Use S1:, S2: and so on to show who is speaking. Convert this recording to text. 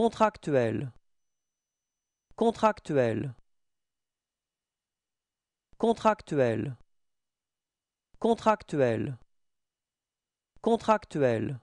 S1: Contractuel Contractuel Contractuel Contractuel Contractuel